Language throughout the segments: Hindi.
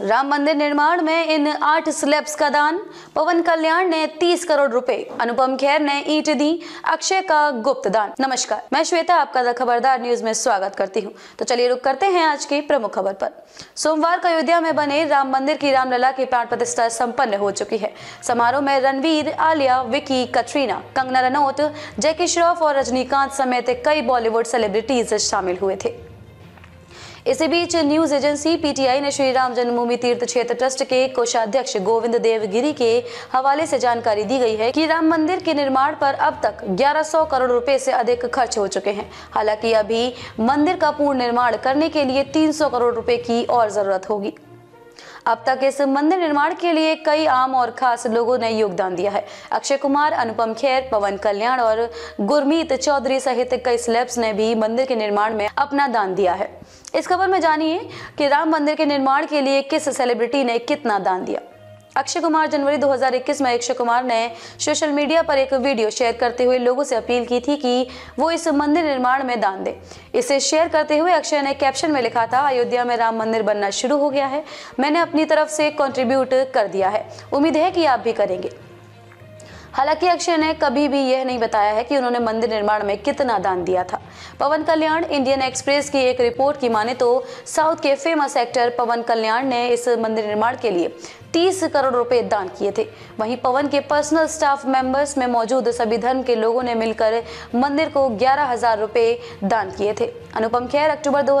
राम मंदिर निर्माण में इन आठ स्लैब्स का दान पवन कल्याण ने 30 करोड़ रुपए अनुपम खेर ने ईट दी अक्षय का गुप्त दान नमस्कार मैं श्वेता आपका खबरदार न्यूज में स्वागत करती हूं तो चलिए रुक करते हैं आज की प्रमुख खबर पर सोमवार को अयोध्या में बने राम मंदिर की रामलला की प्राण प्रतिष्ठा सम्पन्न हो चुकी है समारोह में रणवीर आलिया विकी कटरीना कंगना रनौत जैकी श्रॉफ और रजनीकांत समेत कई बॉलीवुड सेलिब्रिटीज शामिल हुए थे इसी बीच न्यूज एजेंसी पीटीआई ने श्री राम जन्मभूमि तीर्थ क्षेत्र ट्रस्ट के कोषाध्यक्ष गोविंद देवगिरी के हवाले से जानकारी दी गई है कि राम मंदिर के निर्माण पर अब तक 1100 करोड़ रुपए से अधिक खर्च हो चुके हैं हालांकि अभी मंदिर का पूर्ण निर्माण करने के लिए 300 करोड़ रुपए की और जरूरत होगी अब तक इस मंदिर निर्माण के लिए कई आम और खास लोगों ने योगदान दिया है अक्षय कुमार अनुपम खेर पवन कल्याण और गुरमीत चौधरी सहित कई स्लेब्स ने भी मंदिर के निर्माण में अपना दान दिया है इस खबर में जानिए कि राम मंदिर के निर्माण के लिए किस सेलिब्रिटी ने कितना दान दिया अक्षय कुमार जनवरी 2021 में अक्षय कुमार ने सोशल मीडिया पर एक वीडियो शेयर करते हुए लोगों से अपील की थी कि वो इस मंदिर निर्माण में दान दें इसे शेयर करते हुए अक्षय ने कैप्शन में लिखा था अयोध्या में राम मंदिर बनना शुरू हो गया है मैंने अपनी तरफ से कॉन्ट्रीब्यूट कर दिया है उम्मीद है कि आप भी करेंगे हालांकि अक्षय ने कभी भी यह नहीं बताया है कि उन्होंने मंदिर निर्माण में कितना दान दिया था पवन कल्याण इंडियन एक्सप्रेस की एक रिपोर्ट की माने तो साउथ के फेमस एक्टर पवन कल्याण ने इस मंदिर निर्माण के लिए 30 करोड़ रुपए दान किए थे वहीं पवन के पर्सनल स्टाफ मेंबर्स में मौजूद सभी धर्म के लोगों ने मिलकर मंदिर को ग्यारह हजार दान किए थे अनुपम खेर अक्टूबर दो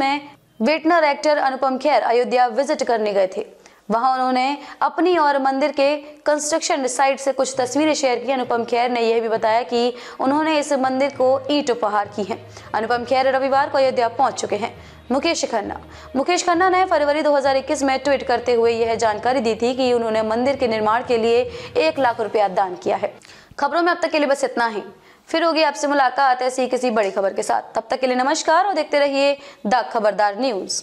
में वेटनर एक्टर अनुपम खेर अयोध्या विजिट करने गए थे वहां उन्होंने अपनी और मंदिर के कंस्ट्रक्शन साइट से कुछ तस्वीरें शेयर की अनुपम खेर ने यह भी बताया कि उन्होंने इस मंदिर को ईट उपहार की हैं अनुपम खेर रविवार को अयोध्या पहुंच चुके हैं मुकेश खन्ना मुकेश खन्ना ने फरवरी 2021 में ट्वीट करते हुए यह जानकारी दी थी कि उन्होंने मंदिर के निर्माण के लिए एक लाख रुपया दान किया है खबरों में अब तक के लिए बस इतना ही फिर होगी आपसे मुलाकात ऐसी किसी बड़ी खबर के साथ तब तक के लिए नमस्कार और देखते रहिए द खबरदार न्यूज़